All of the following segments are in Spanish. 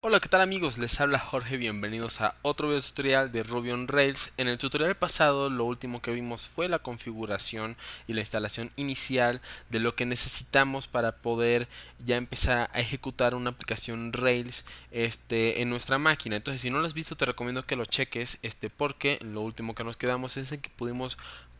Hola qué tal amigos, les habla Jorge, bienvenidos a otro video tutorial de Ruby on Rails. En el tutorial pasado lo último que vimos fue la configuración y la instalación inicial de lo que necesitamos para poder ya empezar a ejecutar una aplicación Rails este, en nuestra máquina. Entonces si no lo has visto te recomiendo que lo cheques este, porque lo último que nos quedamos es en que pudimos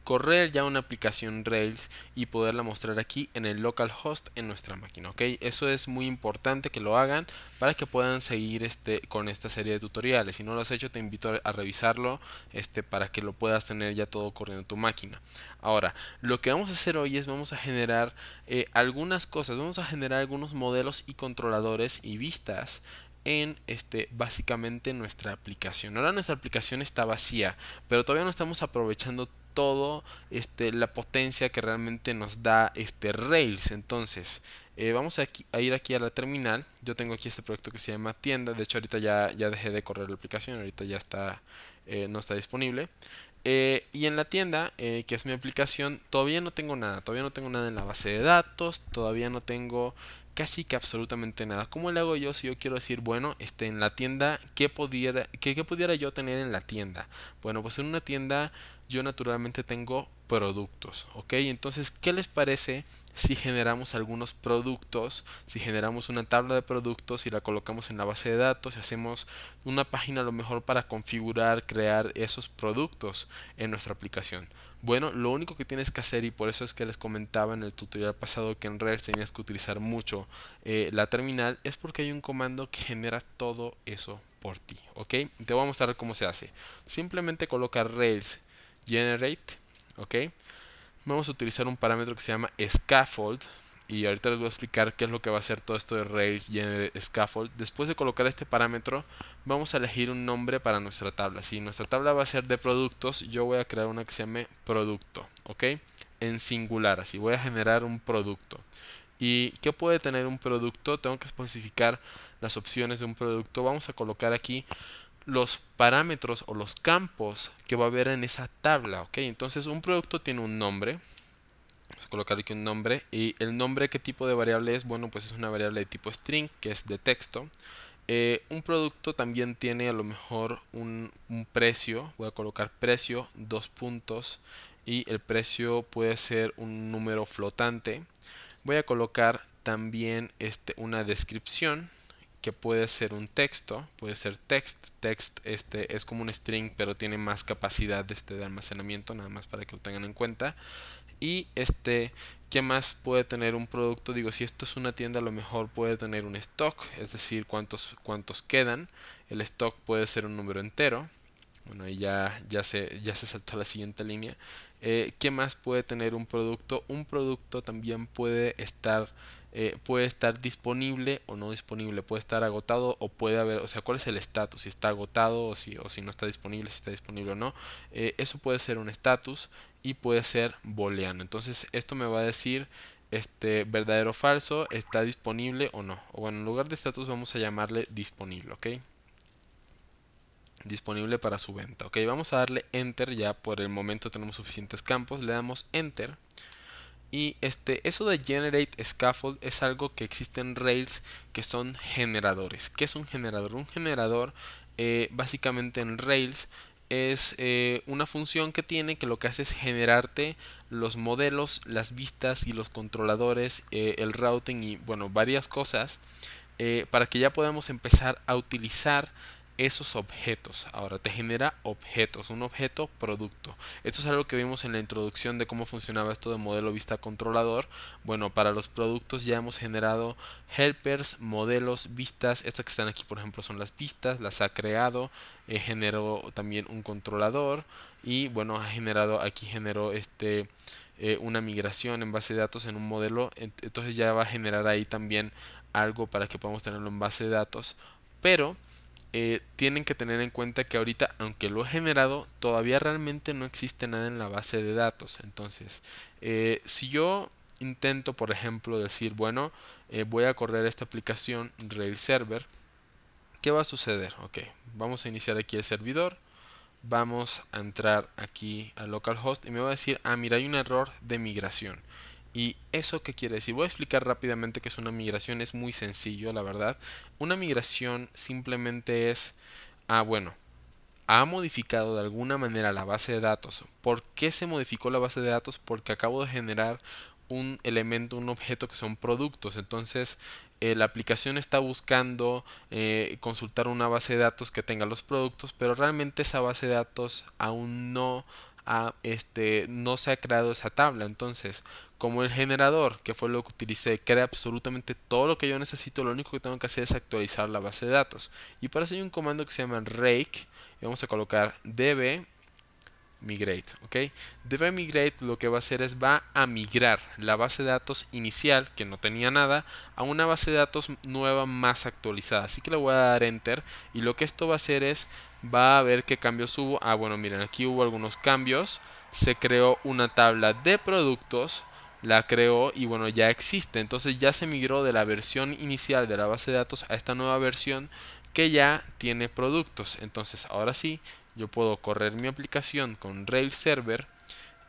correr ya una aplicación Rails y poderla mostrar aquí en el localhost en nuestra máquina, ¿ok? Eso es muy importante que lo hagan para que puedan seguir este, con esta serie de tutoriales. Si no lo has hecho, te invito a, revisarlo este, para que lo puedas tener ya todo corriendo en tu máquina. Ahora, lo que vamos a hacer hoy es vamos a generar eh, algunas cosas, vamos a generar algunos modelos y controladores y vistas en este básicamente nuestra aplicación. Ahora nuestra aplicación está vacía, pero todavía no estamos aprovechando todo este, la potencia que realmente nos da este Rails. Entonces, eh, vamos a, ir aquí a la terminal. Yo tengo aquí este proyecto que se llama tienda. De hecho, ahorita ya, ya dejé de correr la aplicación. Ahorita ya está, eh, no está disponible. Eh, y en la tienda, que es mi aplicación, todavía no tengo nada. Todavía no tengo nada en la base de datos. Todavía no tengo casi que absolutamente nada. ¿Cómo le hago yo si yo quiero decir, bueno, este, en la tienda, ¿qué pudiera, qué pudiera yo tener en la tienda? Bueno, pues en una tienda yo naturalmente tengo productos, ¿ok? Entonces, ¿qué les parece si generamos algunos productos, si generamos una tabla de productos y la colocamos en la base de datos y hacemos una página a lo mejor para configurar, crear esos productos en nuestra aplicación? Bueno, lo único que tienes que hacer y por eso es que les comentaba en el tutorial pasado que en Rails tenías que utilizar mucho eh, la terminal, es porque hay un comando que genera todo eso por ti, ¿ok? Te voy a mostrar cómo se hace. Simplemente coloca Rails generate, ¿ok? Vamos a utilizar un parámetro que se llama scaffold y ahorita les voy a explicar qué es lo que va a hacer todo esto de Rails Generate Scaffold. Después de colocar este parámetro, vamos a elegir un nombre para nuestra tabla. Si nuestra tabla va a ser de productos, yo voy a crear una que se llame producto, ¿ok? En singular, así voy a generar un producto. ¿Y qué puede tener un producto? Tengo que especificar las opciones de un producto. Vamos a colocar aquí los parámetros o los campos que va a haber en esa tabla, ¿ok? Entonces un producto tiene un nombre, vamos a colocar aquí un nombre, y el nombre, ¿qué tipo de variable es? Bueno, pues es una variable de tipo string, que es de texto. Eh, un producto también tiene a lo mejor un, precio, voy a colocar precio, dos puntos, y el precio puede ser un número flotante. Voy a colocar también este, una descripción que puede ser un texto, puede ser text, text este es como un string pero tiene más capacidad este, de almacenamiento, nada más para que lo tengan en cuenta. Y este, ¿qué más puede tener un producto? Digo, si esto es una tienda a lo mejor puede tener un stock, es decir, cuántos, cuántos quedan. El stock puede ser un número entero. Bueno, ahí ya, ya, se, ya se saltó la siguiente línea. Eh, ¿Qué más puede tener un producto? Un producto también puede estar... Eh, puede estar disponible o no disponible, puede estar agotado o puede haber, o sea, cuál es el estatus, si está agotado o si, o si no está disponible, si está disponible o no. Eh, eso puede ser un estatus y puede ser booleano. Entonces, esto me va a decir este verdadero o falso, está disponible o no. O bueno, en lugar de estatus vamos a llamarle disponible, ¿ok? disponible para su venta. Ok, vamos a darle Enter, ya por el momento tenemos suficientes campos, le damos Enter. Y este, eso de Generate Scaffold es algo que existe en Rails que son generadores. ¿Qué es un generador? Un generador eh, básicamente en Rails es eh, una función que tiene que lo que hace es generarte los modelos, las vistas y los controladores, eh, el routing y bueno, varias cosas para que ya podamos empezar a utilizar esos objetos. Ahora te genera objetos, un objeto producto. Esto es algo que vimos en la introducción de cómo funcionaba esto de modelo vista controlador. Bueno, para los productos ya hemos generado helpers, modelos, vistas. Estas que están aquí, por ejemplo, son las vistas, las ha creado. Eh, generó también un controlador y bueno, ha generado aquí generó este eh, una migración en base de datos en un modelo. Entonces ya va a generar ahí también algo para que podamos tenerlo en base de datos. Pero eh, tienen que tener en cuenta que ahorita, aunque lo he generado, todavía realmente no existe nada en la base de datos. Entonces, eh, si yo intento, por ejemplo, decir, bueno, eh, voy a correr esta aplicación Rails Server, ¿qué va a suceder? Ok, vamos a iniciar aquí el servidor. Vamos a entrar aquí a localhost y me va a decir, ah, mira, hay un error de migración. ¿Y eso qué quiere decir? Voy a explicar rápidamente qué es una migración, es muy sencillo, la verdad. Una migración simplemente es, ah, bueno, ha modificado de alguna manera la base de datos. ¿Por qué se modificó la base de datos? Porque acabo de generar un elemento, un objeto que son productos. Entonces, eh, la aplicación está buscando eh, consultar una base de datos que tenga los productos, pero realmente esa base de datos aún no este, no se ha creado esa tabla. Entonces, como el generador, que fue lo que utilicé, crea absolutamente todo lo que yo necesito, lo único que tengo que hacer es actualizar la base de datos. Y para eso hay un comando que se llama rake, y vamos a colocar db migrate, ¿ok? Debe migrate lo que va a hacer es va a migrar la base de datos inicial que no tenía nada a una base de datos nueva más actualizada. Así que le voy a dar enter y lo que esto va a hacer es va a ver qué cambios hubo. Ah, bueno, miren, aquí hubo algunos cambios. Se creó una tabla de productos la creó y bueno, ya existe. Entonces ya se migró de la versión inicial de la base de datos a esta nueva versión que ya tiene productos. Entonces ahora sí, yo puedo correr mi aplicación con Rails Server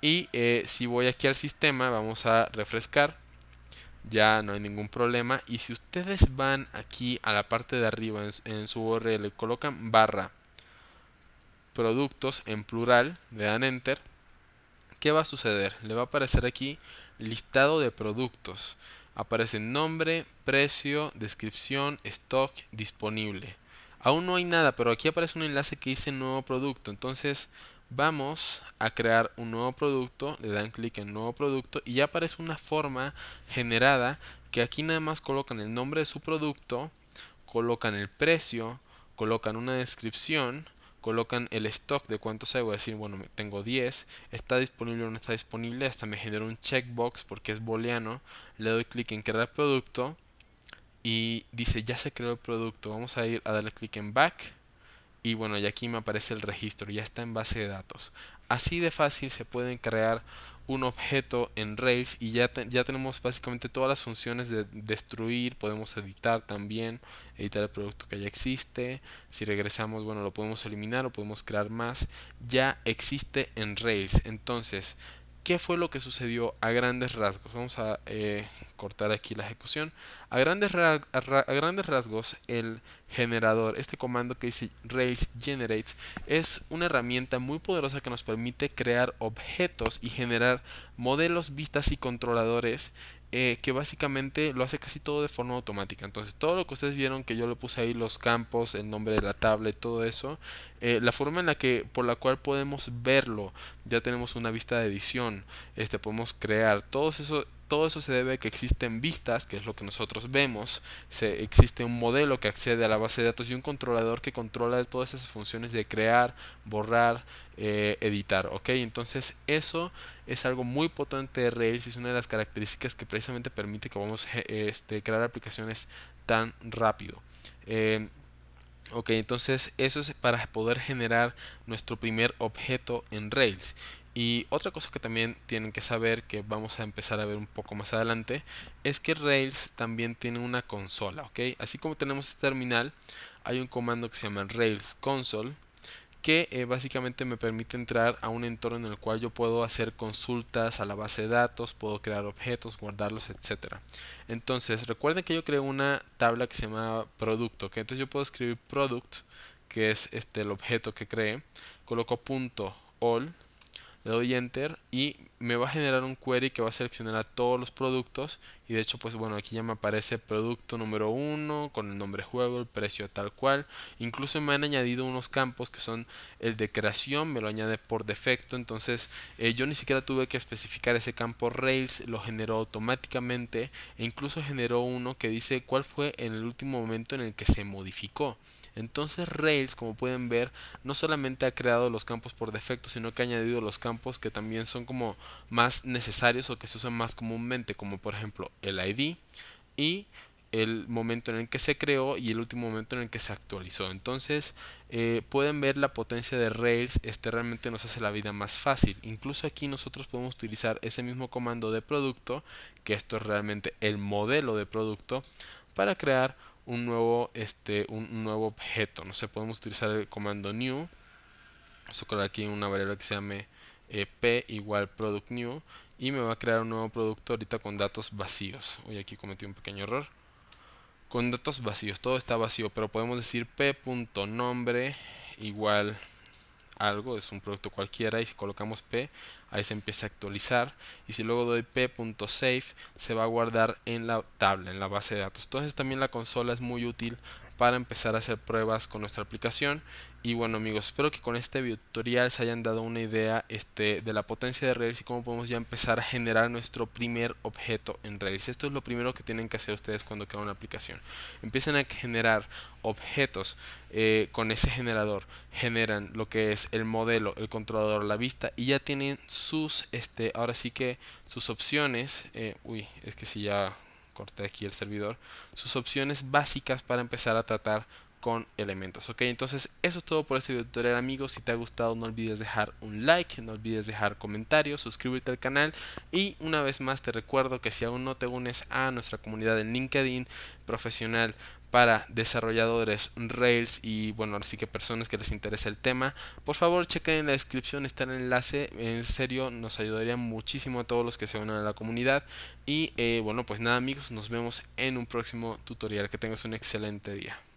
y eh, si voy aquí al sistema vamos a refrescar ya no hay ningún problema y si ustedes van aquí a la parte de arriba en, su URL colocan barra productos en plural le dan enter ¿qué va a suceder? le va a aparecer aquí listado de productos aparece nombre, precio, descripción, stock disponible Aún no hay nada, pero aquí aparece un enlace que dice nuevo producto. Entonces vamos a crear un nuevo producto, le dan clic en nuevo producto y ya aparece una forma generada que aquí nada más colocan el nombre de su producto, colocan el precio, colocan una descripción, colocan el stock de cuántos hay, voy a decir, bueno, tengo 10, está disponible o no está disponible, hasta me genera un checkbox porque es booleano, le doy clic en crear producto y dice ya se creó el producto. Vamos a ir a darle clic en back y bueno, y aquí me aparece el registro, ya está en base de datos. Así de fácil se pueden crear un objeto en Rails y ya, ya tenemos básicamente todas las funciones de destruir, podemos editar también, editar el producto que ya existe, si regresamos, bueno, lo podemos eliminar o podemos crear más, ya existe en Rails. Entonces, ¿Qué fue lo que sucedió a grandes rasgos? Vamos a eh, cortar aquí la ejecución. A grandes, a grandes rasgos, el generador, este comando que dice Rails generates es una herramienta muy poderosa que nos permite crear objetos y generar modelos, vistas y controladores eh, que básicamente lo hace casi todo de forma automática. Entonces, todo lo que ustedes vieron que yo le puse ahí, los campos, el nombre de la tabla y todo eso, eh, la forma en la que, por la cual podemos verlo, ya tenemos una vista de edición, este, podemos crear, todos esos todo eso se debe a que existen vistas, que es lo que nosotros vemos, se, existe un modelo que accede a la base de datos y un controlador que controla todas esas funciones de crear, borrar, eh, editar, ¿ok? Entonces eso es algo muy potente de Rails y es una de las características que precisamente permite que vamos a eh, este, crear aplicaciones tan rápido. Em, ok, entonces eso es para poder generar nuestro primer objeto en Rails. Y otra cosa que también tienen que saber, que vamos a empezar a ver un poco más adelante, es que Rails también tiene una consola, ¿ok? Así como tenemos este terminal, hay un comando que se llama Rails Console, que eh, básicamente me permite entrar a un entorno en el cual yo puedo hacer consultas a la base de datos, puedo crear objetos, guardarlos, etc. Entonces, recuerden que yo creé una tabla que se llama producto, entonces yo puedo escribir product, que es este el objeto que creé, coloco punto all le doy enter y me va a generar un query que va a seleccionar a todos los productos y de hecho pues bueno aquí ya me aparece producto número 1 con el nombre juego el precio tal cual incluso me han añadido unos campos que son el de creación me lo añade por defecto entonces eh, yo ni siquiera tuve que especificar ese campo rails lo generó automáticamente e incluso generó uno que dice cuál fue en el último momento en el que se modificó entonces Rails, como pueden ver, no solamente ha creado los campos por defecto, sino que ha añadido los campos que también son como más necesarios o que se usan más comúnmente, como por ejemplo el ID y el momento en el que se creó y el último momento en el que se actualizó. Entonces eh, pueden ver la potencia de Rails, este realmente nos hace la vida más fácil. Incluso aquí nosotros podemos utilizar ese mismo comando de producto, que esto es realmente el modelo de producto, para crear un nuevo, este, un nuevo objeto. No sé, podemos utilizar el comando new. Vamos a crear aquí una variable que se llame eh, p igual product new y me va a crear un nuevo producto ahorita con datos vacíos. Hoy aquí cometí un pequeño error. Con datos vacíos, todo está vacío, pero podemos decir p.nombre igual algo, es un producto cualquiera y si colocamos p, ahí se empieza a actualizar y si luego doy p.save se va a guardar en la tabla, en la base de datos. Entonces también la consola es muy útil para empezar a hacer pruebas con nuestra aplicación. Y bueno amigos, espero que con este tutorial se hayan dado una idea este, de la potencia de Rails y cómo podemos ya empezar a generar nuestro primer objeto en Rails. Esto es lo primero que tienen que hacer ustedes cuando crean una aplicación. Empiezan a generar objetos eh, con ese generador. Generan lo que es el modelo, el controlador, la vista y ya tienen sus, este, ahora sí que sus opciones. Eh, uy, es que si ya corté aquí el servidor, sus opciones básicas para empezar a tratar con elementos. Ok, entonces eso es todo por este video tutorial amigos. Si te ha gustado no olvides dejar un like, no olvides dejar comentarios, suscribirte al canal y una vez más te recuerdo que si aún no te unes a nuestra comunidad en LinkedIn profesional para desarrolladores Rails y bueno, así que personas que les interese el tema, por favor chequen en la descripción está el enlace, en serio nos ayudaría muchísimo a todos los que se unan a la comunidad y eh, bueno, pues nada amigos, nos vemos en un próximo tutorial, que tengas un excelente día.